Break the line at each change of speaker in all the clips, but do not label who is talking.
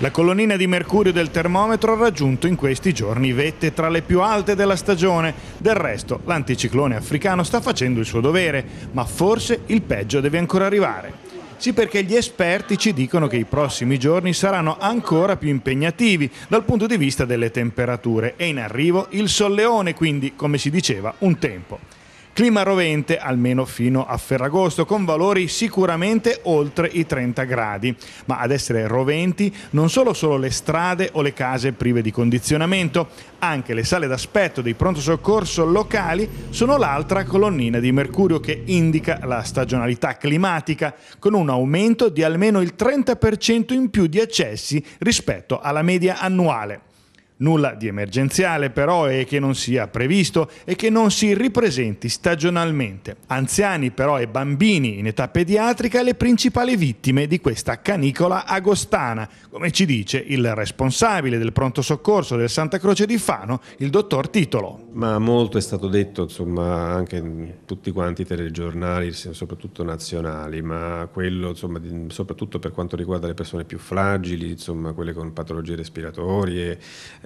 La colonnina di mercurio del termometro ha raggiunto in questi giorni vette tra le più alte della stagione. Del resto, l'anticiclone africano sta facendo il suo dovere, ma forse il peggio deve ancora arrivare. Sì, perché gli esperti ci dicono che i prossimi giorni saranno ancora più impegnativi dal punto di vista delle temperature e in arrivo il solleone, quindi, come si diceva, un tempo. Clima rovente, almeno fino a Ferragosto, con valori sicuramente oltre i 30 gradi. Ma ad essere roventi non sono solo le strade o le case prive di condizionamento, anche le sale d'aspetto dei pronto soccorso locali sono l'altra colonnina di mercurio che indica la stagionalità climatica, con un aumento di almeno il 30% in più di accessi rispetto alla media annuale. Nulla di emergenziale però è che non sia previsto e che non si ripresenti stagionalmente. Anziani però e bambini in età pediatrica le principali vittime di questa canicola agostana, come ci dice il responsabile del pronto soccorso del Santa Croce di Fano, il dottor
Titolo. Ma molto è stato detto, insomma, anche in tutti quanti i telegiornali, soprattutto nazionali, ma quello, insomma, soprattutto per quanto riguarda le persone più fragili, insomma, quelle con patologie respiratorie,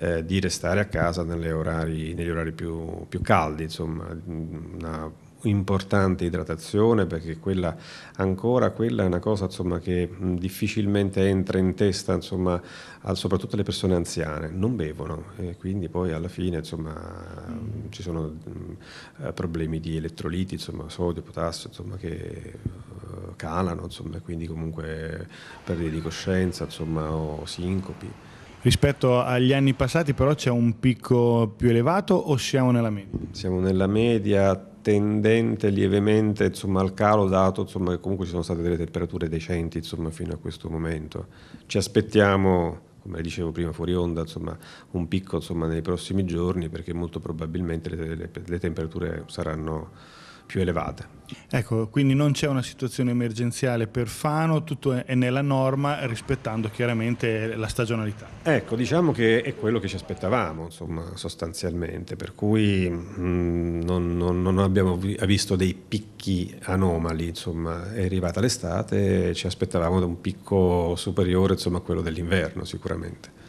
eh, di restare a casa orari, negli orari più, più caldi, insomma una importante idratazione perché quella ancora quella è una cosa insomma, che difficilmente entra in testa insomma, al, soprattutto alle persone anziane non bevono e quindi poi alla fine insomma, mm. ci sono mh, eh, problemi di elettroliti sodio, potassio che uh, calano quindi comunque perdite di coscienza o sincopi Rispetto agli anni passati però c'è un picco più elevato o siamo nella media? Siamo nella media tendente lievemente insomma, al calo dato insomma, che comunque ci sono state delle temperature decenti insomma, fino a questo momento. Ci aspettiamo come dicevo prima fuori onda, insomma, un picco insomma, nei prossimi giorni perché molto probabilmente le, le, le temperature saranno più elevate.
Ecco, quindi non c'è una situazione emergenziale per Fano, tutto è nella norma rispettando
chiaramente la stagionalità. Ecco, diciamo che è quello che ci aspettavamo, insomma, sostanzialmente, per cui mh, mm, non, non, non, abbiamo visto dei picchi anomali, insomma, è arrivata l'estate, ci aspettavamo da un picco superiore, insomma, a quello dell'inverno sicuramente.